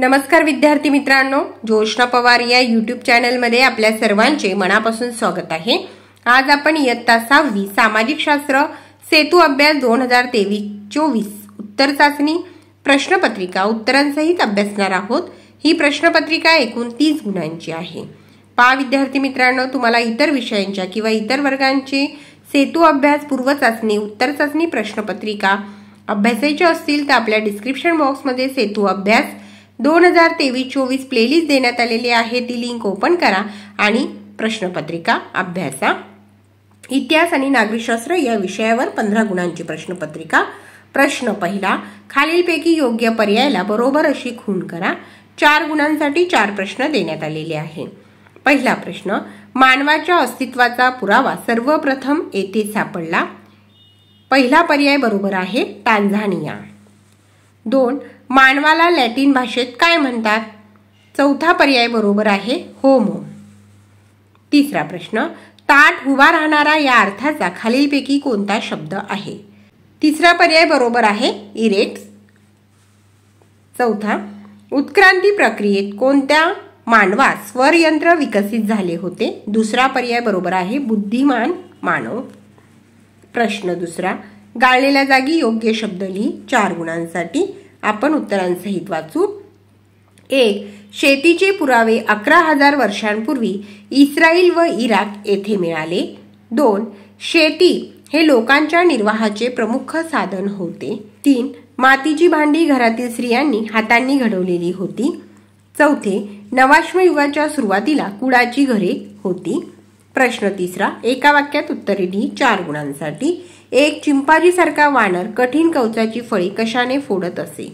नमस्कार विद्यार्थी मित्रांनो ज्योष्णा पवार या युट्यूब चॅनलमध्ये आपल्या सर्वांचे मनापासून स्वागत आहे आज आपण इयत्ता सहावी सामाजिक शास्त्र सेतू अभ्यास दोन हजार तेवीस चोवीस उत्तर चाचणी प्रश्नपत्रिका उत्तरांसहित अभ्यासणार आहोत ही प्रश्नपत्रिका एकूण तीस गुणांची आहे पा विद्यार्थी मित्रांनो तुम्हाला इतर विषयांच्या किंवा इतर वर्गांचे सेतू अभ्यास पूर्व चाचणी उत्तर चाचणी प्रश्नपत्रिका अभ्यासाच्या असतील तर आपल्या डिस्क्रिप्शन बॉक्समध्ये सेतू अभ्यास दोन हजार तेवीस चोवीस प्लेलिस्ट देण्यात आलेली आहे ती लिंक ओपन करा आणि प्रश्नपत्रिका अभ्यासा इतिहास आणि नागरिकशास्त्र या विषयावर पंधरा गुणांची प्रश्नपत्रिका प्रश्न पहिला खालीलपैकी योग्य पर्यायला बरोबर अशी खून करा चार गुणांसाठी चार प्रश्न देण्यात आलेले आहे पहिला प्रश्न मानवाच्या अस्तित्वाचा पुरावा सर्वप्रथम येथे सापडला पहिला पर्याय बरोबर आहे टांझानिया दोन मानवाला लॅटिन भाषेत काय म्हणतात चौथा पर्याय बरोबर आहे होमो तिसरा प्रश्न ताट उभा राहणारा या अर्थाचा खालीलपैकी कोणता शब्द आहे तिसरा पर्याय बरोबर आहे इरेट चौथा उत्क्रांती प्रक्रियेत कोणत्या मानवास स्वरयंत्र विकसित झाले होते दुसरा पर्याय बरोबर आहे बुद्धिमान मानव प्रश्न दुसरा गाळलेल्या जागी योग्य शब्द लिही चार गुणांसाठी आपण उत्तरांसहित वाचू एक शेतीचे पुरावे अकरा हजार वर्षांपूर्वी इस्रायल व इराक येथे मिळाले दोन शेती हे लोकांच्या निर्वाहाचे प्रमुख साधन होते तीन मातीची भांडी घरातील स्त्रियांनी हातांनी घडवलेली होती चौथे नवाश्म युगाच्या सुरुवातीला कुडाची घरे होती प्रश्न तिसरा एका वाक्यात उत्तरे लिही चार गुणांसाठी एक चिंपाजीसारखा वानर कठीण कवचाची फळी कशाने फोडत असे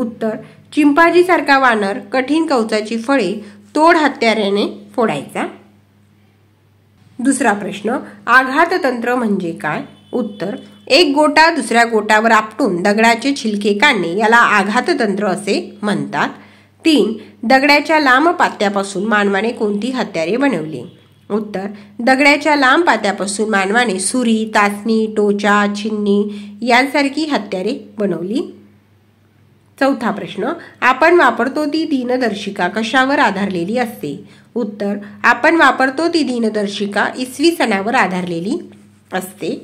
उत्तर चिंपाजीसारखा वानर कठीण कवचाची फळे तोड हत्याऱ्याने फोडायचा दुसरा प्रश्न आघात तंत्र म्हणजे काय उत्तर एक गोटा दुसऱ्या गोटावर आपटून दगडाचे छिलके काढणे याला आघात तंत्र असे म्हणतात तीन दगडाच्या लांब पात्यापासून मानवाने कोणती हत्यारे बनवली उत्तर दगड्याच्या लांब पात्यापासून मानवाने सुरी तासणी टोचा छिन्नी यांसारखी हत्यारे बनवली चौथा प्रश्न आपण वापरतो ती दिनदर्शिका कशावर आधारलेली असते उत्तर आपण वापरतो ती दिनदर्शिका इसवी सणावर आधारलेली असते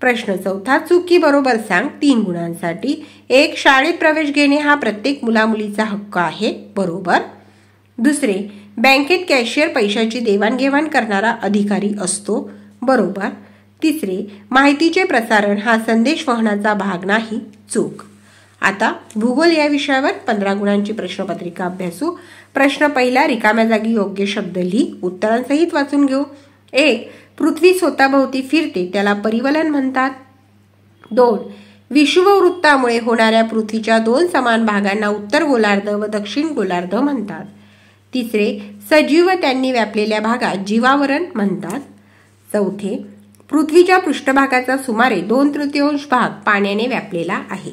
प्रश्न चौथा चुकी बरोबर सांग तीन गुणांसाठी एक शाळेत प्रवेश घेणे हा प्रत्येक मुलामुलीचा हक्क आहे बरोबर दुसरे बँकेत कॅशियर पैशाची देवाणघेवाण करणारा अधिकारी असतो बरोबर तिसरे माहितीचे प्रसारण हा संदेश वहनाचा भाग नाही चूक आता भूगोल या विषयावर पंधरा गुणांची प्रश्नपत्रिका अभ्यासू प्रश्न पहिला रिकाम्या जागी योग्य शब्द लिही उत्तरांसहित वाचून घेऊ एक पृथ्वी स्वतःभोवती फिरते त्याला परिवलन म्हणतात दोन विषुववृत्तामुळे होणाऱ्या पृथ्वीच्या दोन समान भागांना उत्तर गोलार्ध व दक्षिण गोलार्ध म्हणतात तिसरे सजीव त्यांनी व्यापलेल्या भागात जीवावरण म्हणतात चौथे पृथ्वीच्या पृष्ठभागाचा सुमारे दोन तृतीयांश भाग पाण्याने व्यापलेला आहे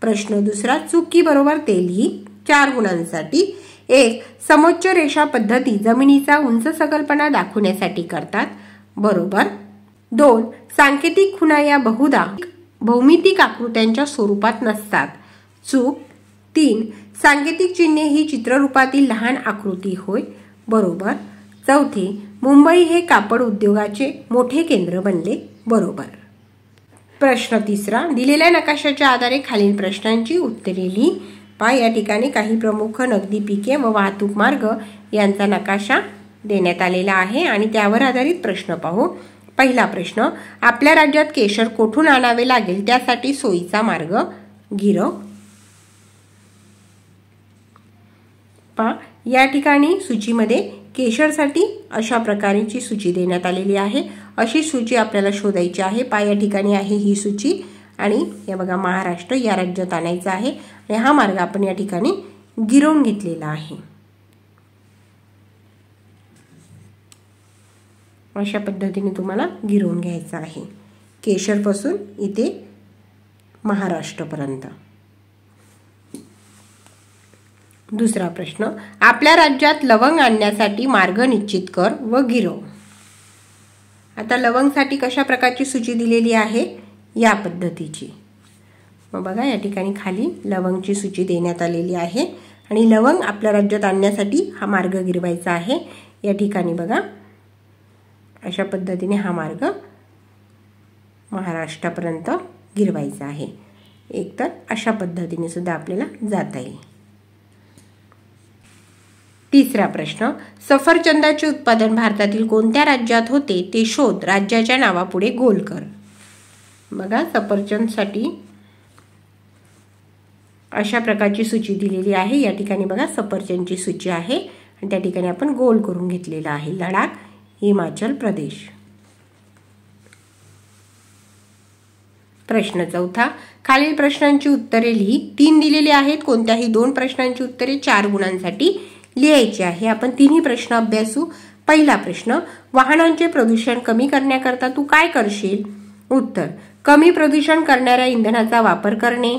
प्रश्न दुसरा चुकी बरोबर ही चार गुणांसाठी एक समोच्च रेषा पद्धती जमिनीचा उंच संकल्पना दाखवण्यासाठी करतात बरोबर दोन सांकेतिक खुणा या बहुधा भौमितिक आकृत्यांच्या स्वरूपात नसतात चूक तीन सांकेतिक चिन्हे ही चित्ररूपातील लहान आकृती होय बरोबर चौथे मुंबई हे कापड उद्योगाचे मोठे केंद्र बनले बरोबर प्रश्न तिसरा दिलेल्या नकाशाच्या आधारे खालील प्रश्नांची उत्तरे लिही पाय या ठिकाणी काही प्रमुख नगदी पिके व वाहतूक मार्ग यांचा नकाशा देण्यात आलेला आहे आणि त्यावर आधारित प्रश्न पाहू पहिला प्रश्न आपल्या राज्यात केशर कोठून आणावे लागेल त्यासाठी सोयीचा मार्ग गिरव पा या ठिकाणी सूचीमध्ये केशरसाठी अशा प्रकारेची सूची देण्यात आलेली आहे अशी सूची आपल्याला शोधायची आहे पा या ठिकाणी आहे ही सूची आणि या बघा महाराष्ट्र या राज्यात आणायचा आहे आणि हा मार्ग आपण या ठिकाणी गिरवून घेतलेला आहे अशा पद्धतीने तुम्हाला गिरवून घ्यायचं आहे केशरपासून इथे महाराष्ट्रपर्यंत दुसरा प्रश्न आपल्या राज्यात लवंग आणण्यासाठी मार्ग निश्चित कर व गिरव आता लवंगसाठी कशा प्रकारची सूची दिलेली आहे या पद्धतीची मग बघा या ठिकाणी खाली लवंगची सूची देण्यात आलेली आहे आणि लवंग आपल्या राज्यात आणण्यासाठी हा मार्ग गिरवायचा आहे या ठिकाणी बघा अशा पद्धतीने हा मार्ग महाराष्ट्रापर्यंत गिरवायचा आहे एकतर अशा पद्धतीने सुद्धा आपल्याला जाता येईल तिसरा प्रश्न सफरचंदाचे उत्पादन भारतातील कोणत्या राज्यात होते ते शोध राज्याच्या नावापुढे गोल कर बघा सफरचंदसाठी अशा प्रकारची सूची दिलेली आहे या ठिकाणी बघा सफरचंदची सूची आहे आणि त्या ठिकाणी आपण गोल करून घेतलेला आहे लडाख हिमाचल प्रदेश प्रश्न चौथा खालील प्रश्नांची उत्तरे लिही तीन दिलेली आहेत कोणत्याही दोन प्रश्नांची उत्तरे चार गुणांसाठी लिहायचे आहे आपण तिन्ही प्रश्न अभ्यासू पहिला प्रश्न वाहनांचे प्रदूषण कमी करण्याकरता तू काय करशील उत्तर कमी प्रदूषण करणाऱ्या इंधनाचा वापर करणे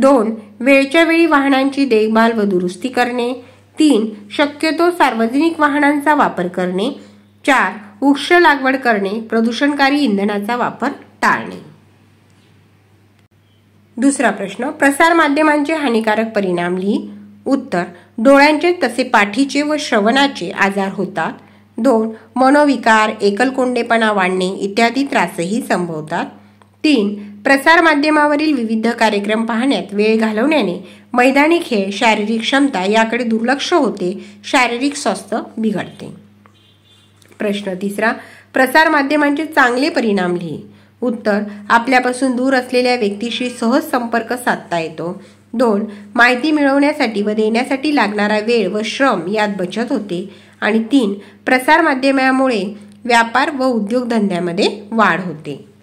दोन वेळच्या वेळी वाहनांची देखभाल व दुरुस्ती करणे तीन शक्यतो सार्वजनिक वाहनांचा वापर करणे चार वृक्ष लागवड करणे प्रदूषणकारी इंधनाचा वापर टाळणे दुसरा प्रश्न प्रसार माध्यमांचे हानिकारक परिणाम लिही उत्तर डोळ्यांचे तसे पाठीचे व श्रवणाचे आजार होतात दोन मनोविकार एकलकोंडेपणा वाढणे इत्यादी त्रासही संभवतात तीन माध्यमावरील विविध कार्यक्रम पाहण्यात वेळ घालवण्याने मैदानी खेळ शारीरिक क्षमता याकडे दुर्लक्ष होते शारीरिक स्वास्थ्य बिघडते प्रश्न तिसरा प्रसार माध्यमांचे चांगले परिणाम लिही उत्तर आपल्यापासून दूर असलेल्या व्यक्तीशी सहज संपर्क साधता येतो दोन माहिती मिळवण्यासाठी व देण्यासाठी लागणारा वेळ व श्रम यात बचत होते आणि तीन प्रसारमाध्यमामुळे व्यापार व उद्योगधंद्यामध्ये वाढ होते